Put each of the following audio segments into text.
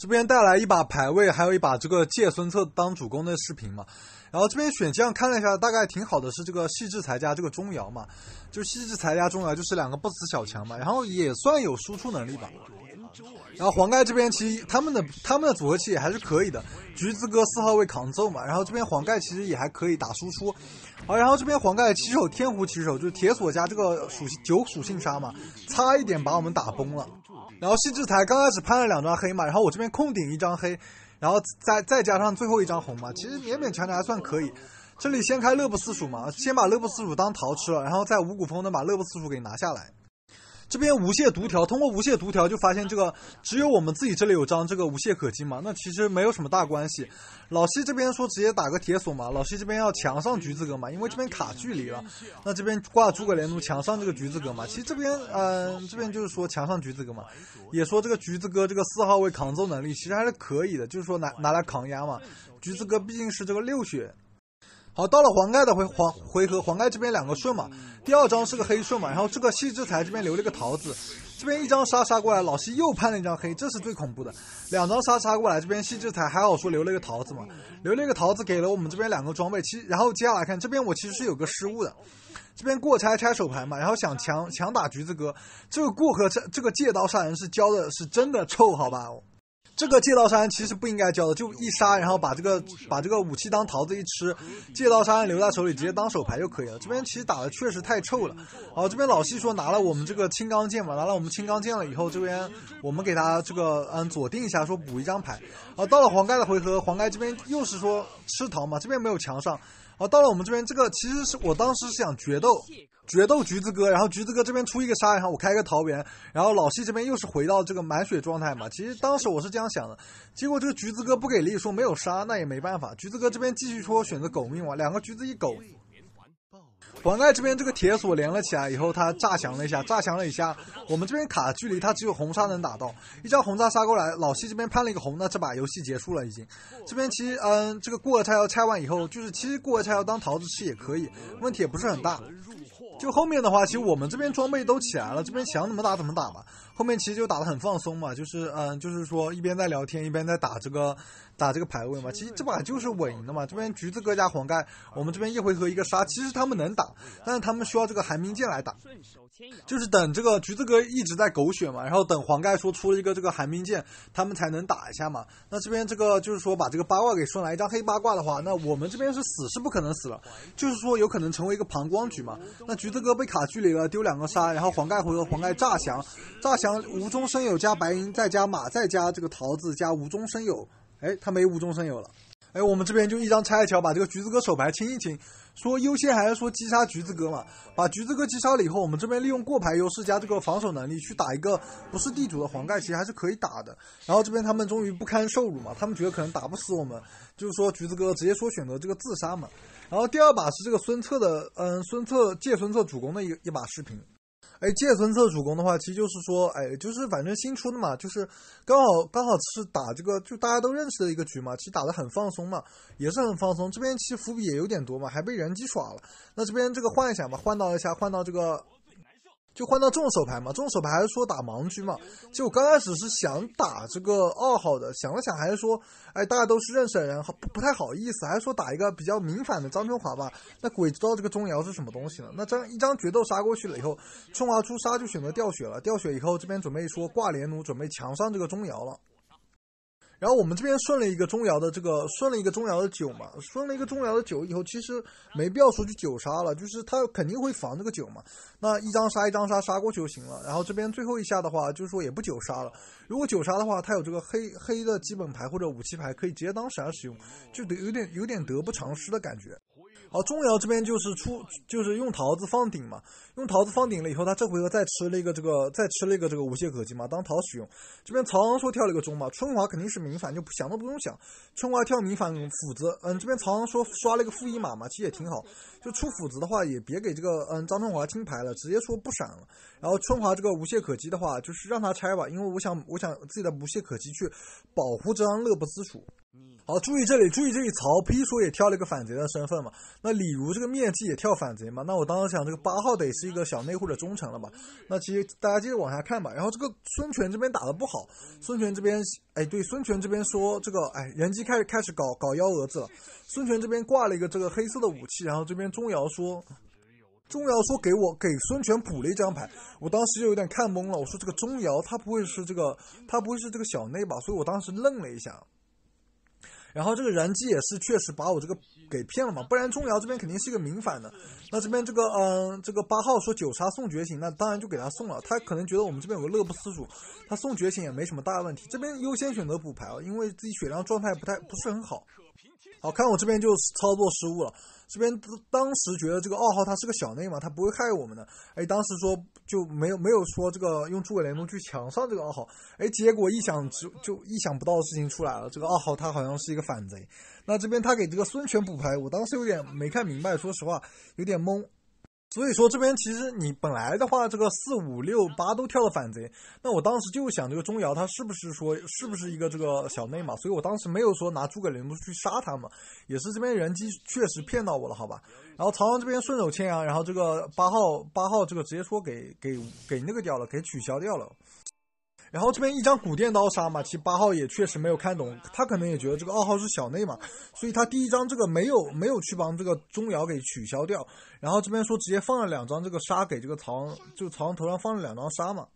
这边带来一把排位，还有一把这个借孙策当主公的视频嘛。然后这边选将看了一下，大概挺好的，是这个细致才加这个钟瑶嘛。就细致才加钟瑶，就是两个不死小强嘛。然后也算有输出能力吧。然后黄盖这边其实他们的他们的组合器也还是可以的，橘子哥四号位抗揍嘛，然后这边黄盖其实也还可以打输出，好，然后这边黄盖骑手天胡骑手就是铁索加这个属性九属性杀嘛，差一点把我们打崩了，然后细志才刚开始拍了两张黑嘛，然后我这边控顶一张黑，然后再再加上最后一张红嘛，其实勉勉强强还算可以，这里先开乐不思蜀嘛，先把乐不思蜀当桃吃了，然后在五谷丰登把乐不思蜀给拿下来。这边无懈读条，通过无懈读条就发现这个只有我们自己这里有张这个无懈可击嘛，那其实没有什么大关系。老西这边说直接打个铁锁嘛，老西这边要墙上橘子哥嘛，因为这边卡距离了，那这边挂诸葛连弩墙上这个橘子哥嘛，其实这边嗯这边就是说墙上橘子哥嘛，也说这个橘子哥这个四号位抗揍能力其实还是可以的，就是说拿拿来扛压嘛，橘子哥毕竟是这个六血。好，到了黄盖的回黄回合，黄盖这边两个顺嘛，第二张是个黑顺嘛，然后这个细之才这边留了个桃子，这边一张杀杀过来，老西又判了一张黑，这是最恐怖的，两张杀杀过来，这边细之才还好说留了一个桃子嘛，留了一个桃子给了我们这边两个装备，其然后接下来看这边我其实是有个失误的，这边过拆拆手牌嘛，然后想强强打橘子哥，这个过河这这个借刀杀人是教的是真的臭好吧这个借刀山其实不应该交的，就一杀，然后把这个把这个武器当桃子一吃，借刀山留在手里直接当手牌就可以了。这边其实打的确实太臭了。好，这边老细说拿了我们这个青钢剑嘛，拿了我们青钢剑了以后，这边我们给他这个嗯锁定一下，说补一张牌。好，到了黄盖的回合，黄盖这边又是说吃桃嘛，这边没有墙上。好，到了我们这边这个，其实是我当时是想决斗。决斗橘子哥，然后橘子哥这边出一个杀，然后我开个桃园，然后老西这边又是回到这个满血状态嘛。其实当时我是这样想的，结果这个橘子哥不给力，说没有杀，那也没办法。橘子哥这边继续说选择狗命嘛，两个橘子一狗。黄盖这边这个铁锁连了起来以后，他炸墙了一下，炸墙了一下。我们这边卡距离，他只有红杀能打到，一张红杀杀过来，老西这边判了一个红，那这把游戏结束了已经。这边其实嗯，这个过拆要拆完以后，就是其实过拆要当桃子吃也可以，问题也不是很大。就后面的话，其实我们这边装备都起来了，这边想怎么打怎么打吧。后面其实就打的很放松嘛，就是嗯，就是说一边在聊天，一边在打这个打这个排位嘛。其实这把就是稳赢的嘛。这边橘子哥加黄盖，我们这边一回合一个杀，其实他们能打，但是他们需要这个寒冰剑来打。就是等这个橘子哥一直在狗血嘛，然后等黄盖说出了一个这个寒冰剑，他们才能打一下嘛。那这边这个就是说把这个八卦给顺来一张黑八卦的话，那我们这边是死是不可能死了，就是说有可能成为一个旁观局嘛。那橘子哥被卡距离了，丢两个杀，然后黄盖回合黄盖诈降，诈降无中生有加白银，再加马，再加这个桃子加无中生有，哎，他没无中生有了。哎，我们这边就一张拆桥，把这个橘子哥手牌清一清，说优先还是说击杀橘子哥嘛？把橘子哥击杀了以后，我们这边利用过牌优势加这个防守能力去打一个不是地主的黄盖，其实还是可以打的。然后这边他们终于不堪受辱嘛，他们觉得可能打不死我们，就是说橘子哥直接说选择这个自杀嘛。然后第二把是这个孙策的，嗯，孙策借孙策主攻的一一把视频。哎，借孙策主攻的话，其实就是说，哎，就是反正新出的嘛，就是刚好刚好是打这个，就大家都认识的一个局嘛，其实打得很放松嘛，也是很放松。这边其实伏笔也有点多嘛，还被人机耍了。那这边这个幻想嘛，换到一下，换到这个。就换到重手牌嘛，重手牌还是说打盲狙嘛。就刚开始是想打这个二号的，想了想还是说，哎，大家都是认识的人，不不太好意思，还是说打一个比较明反的张春华吧。那鬼知道这个钟瑶是什么东西呢？那张一张决斗杀过去了以后，春华出杀就选择掉血了，掉血以后这边准备说挂连弩，准备强上这个钟瑶了。然后我们这边顺了一个中窑的这个，顺了一个中窑的九嘛，顺了一个中窑的九以后，其实没必要说去九杀了，就是他肯定会防这个九嘛。那一张杀一张杀杀过就行了。然后这边最后一下的话，就是说也不九杀了。如果九杀的话，他有这个黑黑的基本牌或者武器牌，可以直接当闪使用，就得有点有点得不偿失的感觉。好，钟瑶这边就是出，就是用桃子放顶嘛，用桃子放顶了以后，他这回合再吃了一个这个，再吃了一个这个无懈可击嘛，当桃使用。这边曹昂说跳了一个钟嘛，春华肯定是明反，就想都不用想，春华跳明反斧子，嗯，这边曹昂说刷了一个负一码嘛，其实也挺好，就出斧子的话也别给这个嗯张春华听牌了，直接说不闪了。然后春华这个无懈可击的话，就是让他拆吧，因为我想我想自己的无懈可击去保护这张乐不思蜀。好，注意这里，注意这里。曹丕说也跳了一个反贼的身份嘛？那李儒这个面具也跳反贼嘛？那我当时想，这个八号得是一个小内户的忠臣了吧？那其实大家接着往下看吧。然后这个孙权这边打的不好，孙权这边，哎，对，孙权这边说这个，哎，人机开始开始搞搞幺蛾子了。孙权这边挂了一个这个黑色的武器，然后这边钟繇说，钟繇说给我给孙权补了一张牌，我当时就有点看懵了，我说这个钟繇他不会是这个，他不会是这个小内吧？所以我当时愣了一下。然后这个燃机也是确实把我这个给骗了嘛，不然钟瑶这边肯定是一个明反的。那这边这个，嗯，这个八号说九杀送觉醒，那当然就给他送了。他可能觉得我们这边有个乐不思蜀，他送觉醒也没什么大问题。这边优先选择补牌啊，因为自己血量状态不太不是很好。好看，我这边就操作失误了。这边当时觉得这个二号他是个小内嘛，他不会害我们的。哎，当时说就没有没有说这个用诸葛连弩去抢上这个二号。哎，结果意想就就意想不到的事情出来了，这个二号他好像是一个反贼。那这边他给这个孙权补牌，我当时有点没看明白，说实话有点懵。所以说这边其实你本来的话，这个四五六八都跳的反贼，那我当时就想，这个钟瑶他是不是说是不是一个这个小内嘛？所以我当时没有说拿诸葛连弩去杀他嘛，也是这边人机确实骗到我了，好吧。然后曹昂这边顺手牵羊，然后这个八号八号这个直接说给给给那个掉了，给取消掉了。然后这边一张古电刀杀嘛，其实八号也确实没有看懂，他可能也觉得这个二号是小内嘛，所以他第一张这个没有没有去帮这个钟瑶给取消掉。然后这边说直接放了两张这个杀给这个曹，就曹头上放了两张杀嘛。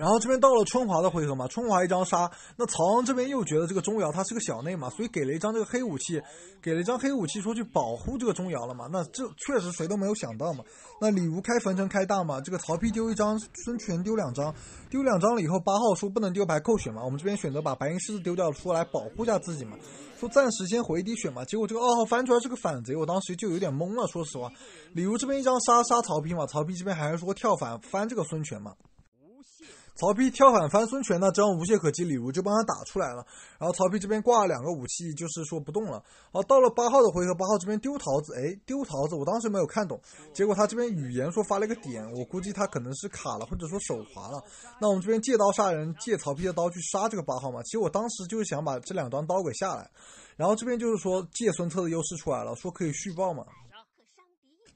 然后这边到了春华的回合嘛，春华一张杀，那曹昂这边又觉得这个钟繇他是个小内嘛，所以给了一张这个黑武器，给了一张黑武器，说去保护这个钟繇了嘛。那这确实谁都没有想到嘛。那李儒开焚城开大嘛，这个曹丕丢一张，孙权丢两张，丢两张了以后，八号说不能丢牌扣血嘛，我们这边选择把白银狮子丢掉出来保护一下自己嘛，说暂时先回一滴血嘛。结果这个二号翻出来是个反贼，我当时就有点懵了，说实话。李儒这边一张杀杀曹丕嘛，曹丕这边还是说跳反翻这个孙权嘛。曹丕跳反翻孙权呢，张无懈可击，礼物就帮他打出来了。然后曹丕这边挂了两个武器，就是说不动了。好，到了八号的回合，八号这边丢桃子，哎，丢桃子，我当时没有看懂，结果他这边语言说发了一个点，我估计他可能是卡了，或者说手滑了。那我们这边借刀杀人，借曹丕的刀去杀这个八号嘛。其实我当时就是想把这两张刀给下来，然后这边就是说借孙策的优势出来了，说可以续报嘛。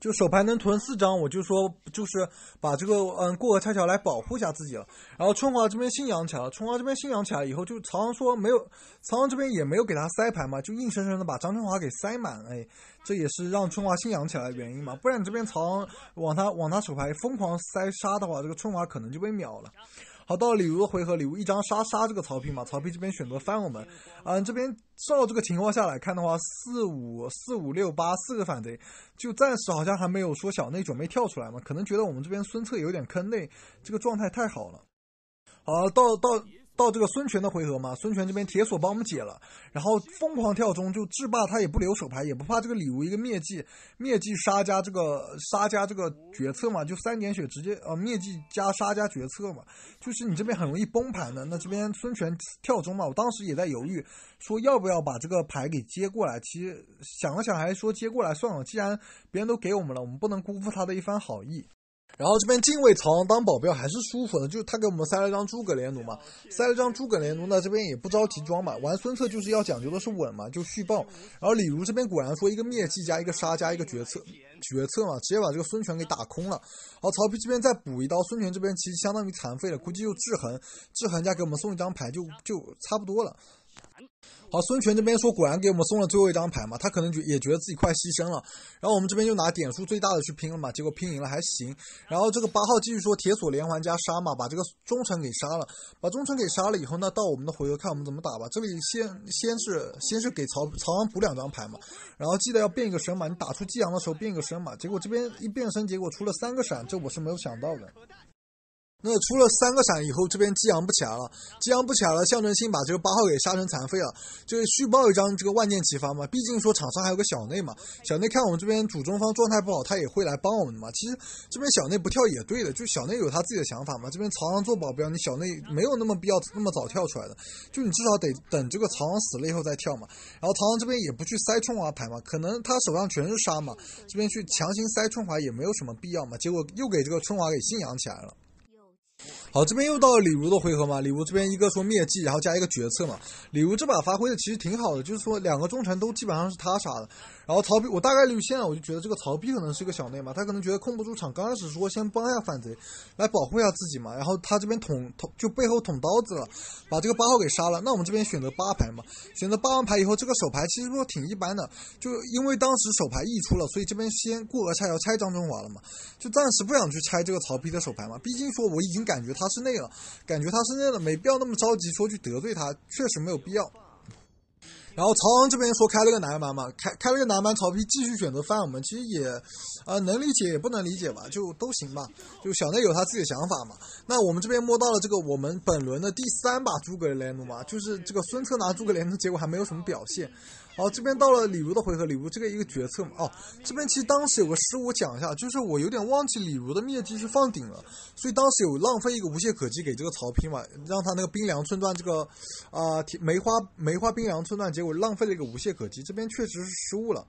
就手牌能囤四张，我就说就是把这个嗯过河拆桥来保护一下自己了。然后春华这边信仰起来了，春华这边信仰起来以后，就曹昂说没有，曹昂这边也没有给他塞牌嘛，就硬生生的把张春华给塞满。哎，这也是让春华信仰起来的原因嘛，不然这边曹昂往他往他手牌疯狂塞杀的话，这个春华可能就被秒了。好，到了礼物回合，礼物一张杀杀这个曹丕嘛，曹丕这边选择翻我们，嗯，这边照这个情况下来看的话，四五四五六八四个反贼，就暂时好像还没有说小内准备跳出来嘛，可能觉得我们这边孙策有点坑内，这个状态太好了，好，到到。到这个孙权的回合嘛，孙权这边铁索帮我们解了，然后疯狂跳中就制霸，他也不留手牌，也不怕这个李儒一个灭计，灭计杀加这个杀加这个决策嘛，就三点血直接呃灭技加杀加决策嘛，就是你这边很容易崩盘的。那这边孙权跳中嘛，我当时也在犹豫，说要不要把这个牌给接过来。其实想了想，还是说接过来算了，既然别人都给我们了，我们不能辜负他的一番好意。然后这边敬畏曹昂当保镖还是舒服的，就是他给我们塞了张诸葛连弩嘛，塞了张诸葛连弩，那这边也不着急装嘛，玩孙策就是要讲究的是稳嘛，就续爆。然后李儒这边果然说一个灭计加一个杀加一个决策，决策嘛，直接把这个孙权给打空了。然后曹丕这边再补一刀，孙权这边其实相当于残废了，估计就制衡，制衡加给我们送一张牌就就差不多了。好，孙权这边说果然给我们送了最后一张牌嘛，他可能觉也觉得自己快牺牲了，然后我们这边就拿点数最大的去拼了嘛，结果拼赢了还行。然后这个八号继续说铁索连环加杀嘛，把这个忠臣给杀了，把忠臣给杀了以后，那到我们的回合看我们怎么打吧。这里先先是先是给曹曹昂补两张牌嘛，然后记得要变一个身嘛，你打出激阳的时候变一个身嘛。结果这边一变身，结果出了三个闪，这我是没有想到的。那出了三个闪以后，这边激昂不起来了，激昂不起来了，象征性把这个八号给杀成残废了，就是续报一张这个万箭齐发嘛。毕竟说场上还有个小内嘛，小内看我们这边主中方状态不好，他也会来帮我们的嘛。其实这边小内不跳也对的，就小内有他自己的想法嘛。这边曹昂做保镖，你小内没有那么必要那么早跳出来的，就你至少得等这个曹昂死了以后再跳嘛。然后曹昂这边也不去塞春华牌嘛，可能他手上全是杀嘛，这边去强行塞春华也没有什么必要嘛。结果又给这个春华给信仰起来了。before. 好，这边又到了李儒的回合嘛？李儒这边一个说灭迹，然后加一个决策嘛。李儒这把发挥的其实挺好的，就是说两个忠臣都基本上是他杀的。然后曹丕，我大概率现在我就觉得这个曹丕可能是一个小内嘛，他可能觉得控不住场，刚开始说先帮一下反贼，来保护一下自己嘛。然后他这边捅捅就背后捅刀子了，把这个八号给杀了。那我们这边选择八牌嘛？选择八完牌以后，这个手牌其实说挺一般的，就因为当时手牌溢出了，所以这边先过河拆桥拆张中华了嘛。就暂时不想去拆这个曹丕的手牌嘛，毕竟说我已经感觉他。他是那个，感觉他是那个，没必要那么着急说去得罪他，确实没有必要。然后曹昂这边说开了个南蛮嘛，开开了个南蛮，曹丕继续选择翻我们，其实也，呃，能理解也不能理解吧，就都行吧，就小内有他自己的想法嘛。那我们这边摸到了这个我们本轮的第三把诸葛连弩嘛，就是这个孙策拿诸葛连弩，结果还没有什么表现。好，这边到了李儒的回合，李儒这个一个决策嘛。哦，这边其实当时有个失误，我讲一下，就是我有点忘记李儒的面积是放顶了，所以当时有浪费一个无懈可击给这个曹丕嘛，让他那个冰凉寸断这个，啊，梅花梅花冰凉寸断，结果浪费了一个无懈可击，这边确实是失误了。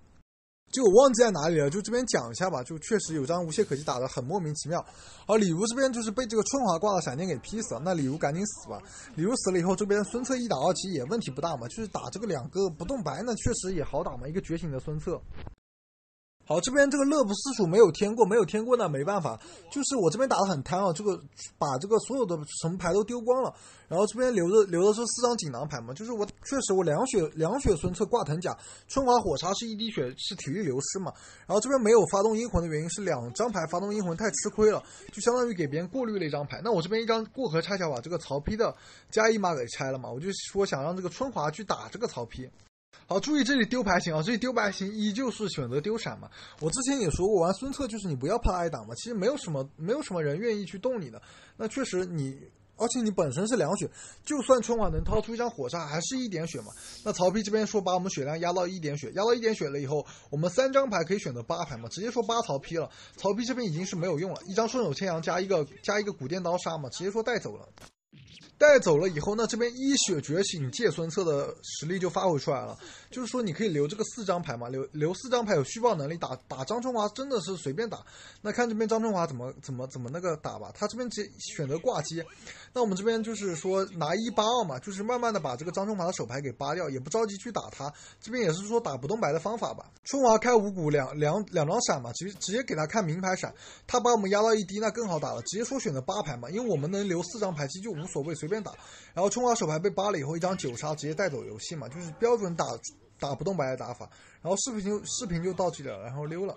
就我忘记在哪里了，就这边讲一下吧。就确实有张无懈可击打的很莫名其妙。而李儒这边就是被这个春华挂的闪电给劈死了。那李儒赶紧死吧。李儒死了以后，这边孙策一打二其实也问题不大嘛，就是打这个两个不动白呢，确实也好打嘛。一个觉醒的孙策。好，这边这个乐不思蜀没有添过，没有添过，那没办法，就是我这边打的很贪啊，这个把这个所有的什么牌都丢光了，然后这边留着留的是四张锦囊牌嘛，就是我确实我两血两血孙策挂藤甲，春华火叉是一滴血是体力流失嘛，然后这边没有发动阴魂的原因是两张牌发动阴魂太吃亏了，就相当于给别人过滤了一张牌，那我这边一张过河拆桥把这个曹丕的加一码给拆了嘛，我就说想让这个春华去打这个曹丕。好，注意这里丢牌型啊！这里丢牌型依旧是选择丢闪嘛。我之前也说过，玩孙策就是你不要怕挨打嘛。其实没有什么，没有什么人愿意去动你的。那确实你，而且你本身是两血，就算春晚能掏出一张火杀，还是一点血嘛。那曹丕这边说把我们血量压到一点血，压到一点血了以后，我们三张牌可以选择八牌嘛，直接说八曹丕了。曹丕这边已经是没有用了，一张顺手牵羊加一个加一个古剑刀杀嘛，直接说带走了。带走了以后，那这边一血觉醒借孙策的实力就发挥出来了，就是说你可以留这个四张牌嘛，留留四张牌有虚爆能力打打张春华真的是随便打，那看这边张春华怎么怎么怎么那个打吧，他这边直接选择挂机，那我们这边就是说拿一八二嘛，就是慢慢的把这个张春华的手牌给扒掉，也不着急去打他，这边也是说打不动牌的方法吧。春华开五谷两两两张闪嘛，直直接给他看名牌闪，他把我们压到一滴那更好打了，直接说选择八牌嘛，因为我们能留四张牌其实就无所谓。随便打，然后冲完手牌被扒了以后，一张九杀直接带走游戏嘛，就是标准打打不动白的打法。然后视频就视频就到这里了，然后溜了。